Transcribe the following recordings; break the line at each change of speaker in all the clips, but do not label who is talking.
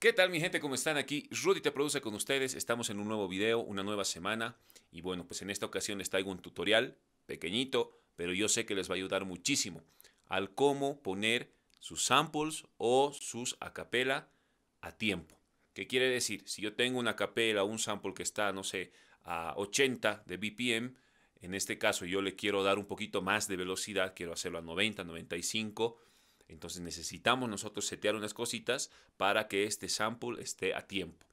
¿Qué tal mi gente? ¿Cómo están aquí? Rudy te produce con ustedes. Estamos en un nuevo video, una nueva semana. Y bueno, pues en esta ocasión les traigo un tutorial pequeñito, pero yo sé que les va a ayudar muchísimo al cómo poner sus samples o sus acapela a tiempo. ¿Qué quiere decir? Si yo tengo una acapela o un sample que está, no sé, a 80 de BPM, en este caso yo le quiero dar un poquito más de velocidad, quiero hacerlo a 90, 95 entonces necesitamos nosotros setear unas cositas para que este sample esté a tiempo.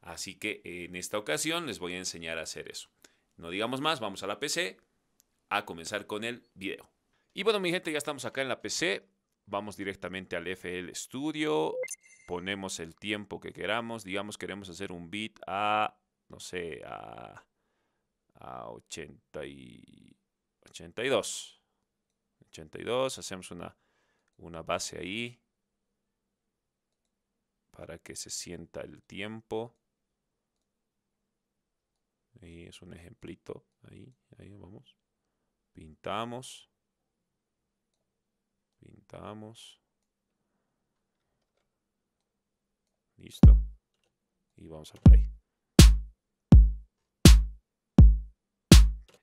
Así que en esta ocasión les voy a enseñar a hacer eso. No digamos más, vamos a la PC a comenzar con el video. Y bueno mi gente, ya estamos acá en la PC. Vamos directamente al FL Studio, ponemos el tiempo que queramos, digamos queremos hacer un beat a, no sé, a, a 80 y 82. 82, hacemos una una base ahí para que se sienta el tiempo. Ahí es un ejemplito. Ahí, ahí vamos. Pintamos. Pintamos. Listo. Y vamos a play.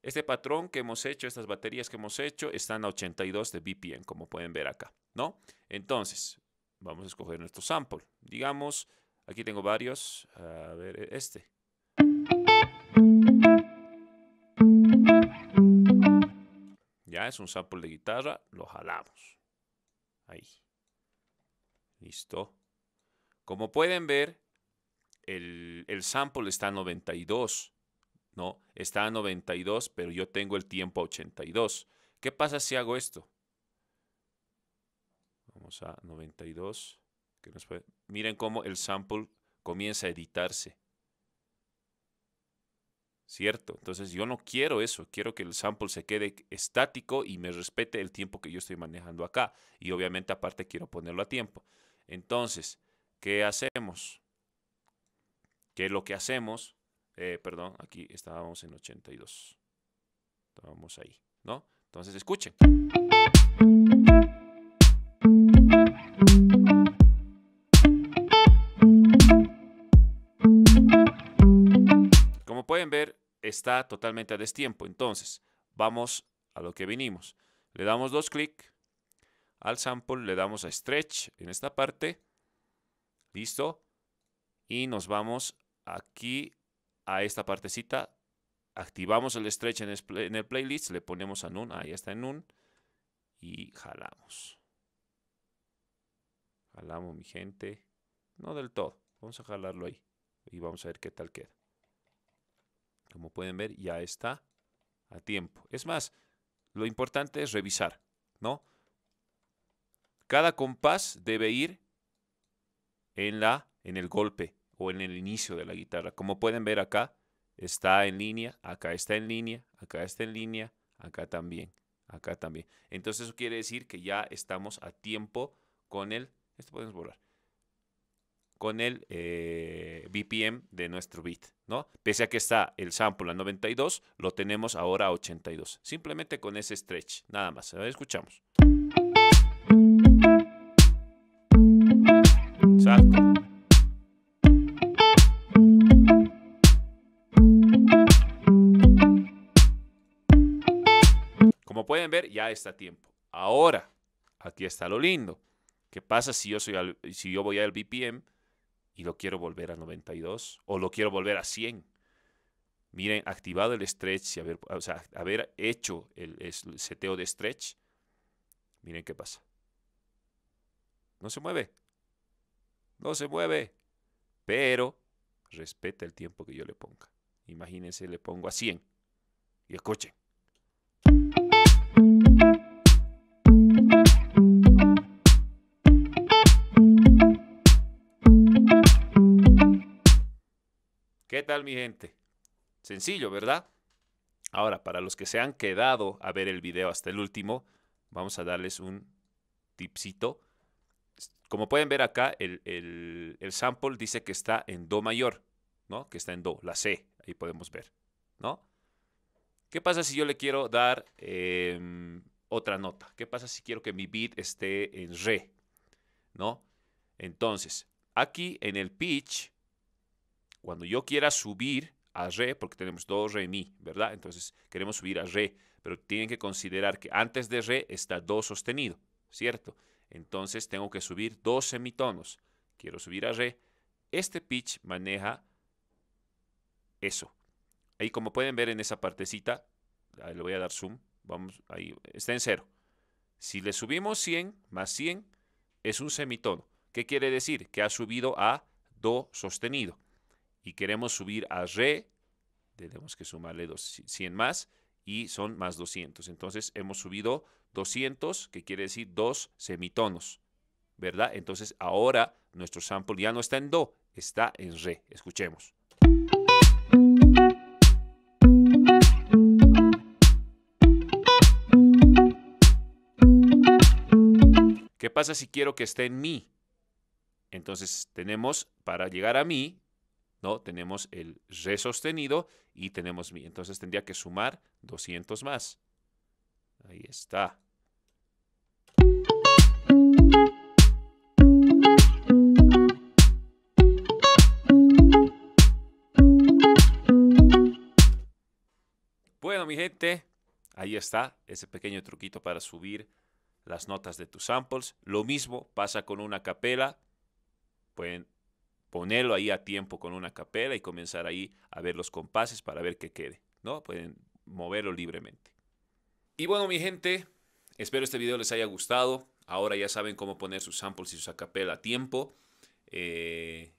Este patrón que hemos hecho, estas baterías que hemos hecho, están a 82 de VPN, como pueden ver acá. ¿no? Entonces, vamos a escoger nuestro sample. Digamos, aquí tengo varios. A ver, e-, este. Ya es un sample de guitarra, lo jalamos. Ahí. Listo. Como pueden ver, el, sample está a 92. ¿no? Está a 92, pero yo tengo el tiempo a 82. ¿Qué pasa si hago esto? a 92. Que Miren cómo el sample comienza a editarse. ¿Cierto? Entonces yo no quiero eso. Quiero que el sample se quede estático y me respete el tiempo que yo estoy manejando acá. Y obviamente aparte quiero ponerlo a tiempo. Entonces, ¿qué hacemos? es lo que hacemos, eh, perdón, aquí estábamos en 82. Estábamos ahí, ¿no? Entonces escuchen. está totalmente a destiempo. Entonces, vamos a lo que vinimos. Le damos dos clic al sample, le damos a stretch en esta parte. Listo. Y nos vamos aquí a esta partecita. Activamos el stretch en el, en el playlist, le ponemos a nun, ahí está en nun. Y jalamos. Jalamos, mi gente. No del todo. Vamos a jalarlo ahí. Y vamos a ver qué tal queda. Como pueden ver, ya está a tiempo. Es más, lo importante es revisar, ¿no? Cada compás debe ir en, la, en el golpe o en el inicio de la guitarra. Como pueden ver acá, está en línea, acá está en línea, acá está en línea, acá también, acá también. Entonces eso quiere decir que ya estamos a tiempo con el... Esto podemos borrar con el eh, BPM de nuestro beat, ¿no? Pese a que está el sample a 92, lo tenemos ahora a 82. Simplemente con ese stretch, nada más. escuchamos. Como pueden ver, ya está a tiempo. Ahora, aquí está lo lindo. ¿Qué pasa si yo, si yo voy al BPM? y lo quiero volver a 92 o lo quiero volver a 100. Miren, activado el stretch y haber, o sea, haber hecho el, el seteo de stretch, miren qué pasa. No se mueve. No se mueve. Pero respeta el tiempo que yo le ponga. Imagínense, le pongo a 100 y coche. ¿Qué tal mi gente? Sencillo, ¿verdad? Ahora, para los que se han quedado a ver el video hasta el último, vamos a darles un tipcito. Como pueden ver acá, el, sample dice que está en Do mayor, ¿no? Que está en Do, la C, ahí podemos ver, ¿no? ¿Qué pasa si yo le quiero dar em, otra nota? ¿Qué pasa si quiero que mi beat esté en Re, ¿no? Entonces, aquí en el pitch cuando yo quiera subir a re, porque tenemos do, re, mi, ¿verdad? Entonces queremos subir a re, pero tienen que considerar que antes de re está do sostenido, ¿cierto? Entonces tengo que subir dos semitonos. Quiero subir a re. Este pitch maneja eso. Ahí como pueden ver en esa partecita, le voy a dar zoom, vamos, ahí está en cero. Si le subimos 100 más 100 es un semitono. ¿Qué quiere decir? Que ha subido a do sostenido y queremos subir a re, tenemos que sumarle 100 más y son más 200. Entonces hemos subido 200, que quiere decir dos semitonos, ¿verdad? Entonces ahora nuestro sample ya no está en do, está en re. Escuchemos. ¿Qué pasa si quiero que esté en mi? Entonces tenemos, para llegar a mi, ¿no? Tenemos el re sostenido y tenemos mi. Entonces tendría que sumar 200 más. Ahí está. Bueno, mi gente, ahí está ese pequeño truquito para subir las notas de tus samples. Lo mismo pasa con una capela. Pueden ponerlo ahí a tiempo con una capela y comenzar ahí a ver los compases para ver qué quede, ¿no? Pueden moverlo libremente. Y bueno, mi gente, espero este video les haya gustado. Ahora ya saben cómo poner sus samples y sus acapela a tiempo. Eh,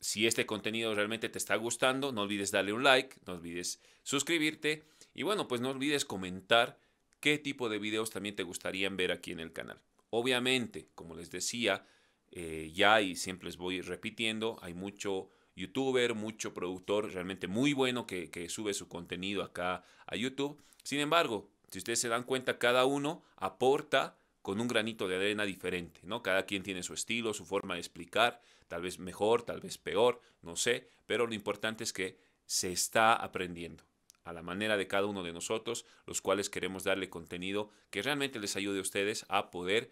si este contenido realmente te está gustando, no olvides darle un like, no olvides suscribirte y bueno, pues no olvides comentar qué tipo de videos también te gustarían ver aquí en el canal. Obviamente, como les decía, eh, ya y siempre les voy repitiendo, hay mucho youtuber, mucho productor realmente muy bueno que, que sube su contenido acá a YouTube. Sin embargo, si ustedes se dan cuenta, cada uno aporta con un granito de arena diferente, ¿no? Cada quien tiene su estilo, su forma de explicar, tal vez mejor, tal vez peor, no sé, pero lo importante es que se está aprendiendo a la manera de cada uno de nosotros, los cuales queremos darle contenido que realmente les ayude a ustedes a poder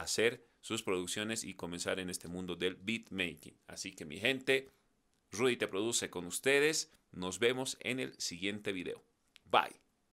hacer sus producciones y comenzar en este mundo del beatmaking. Así que mi gente, Rudy te produce con ustedes. Nos vemos en el siguiente video. Bye.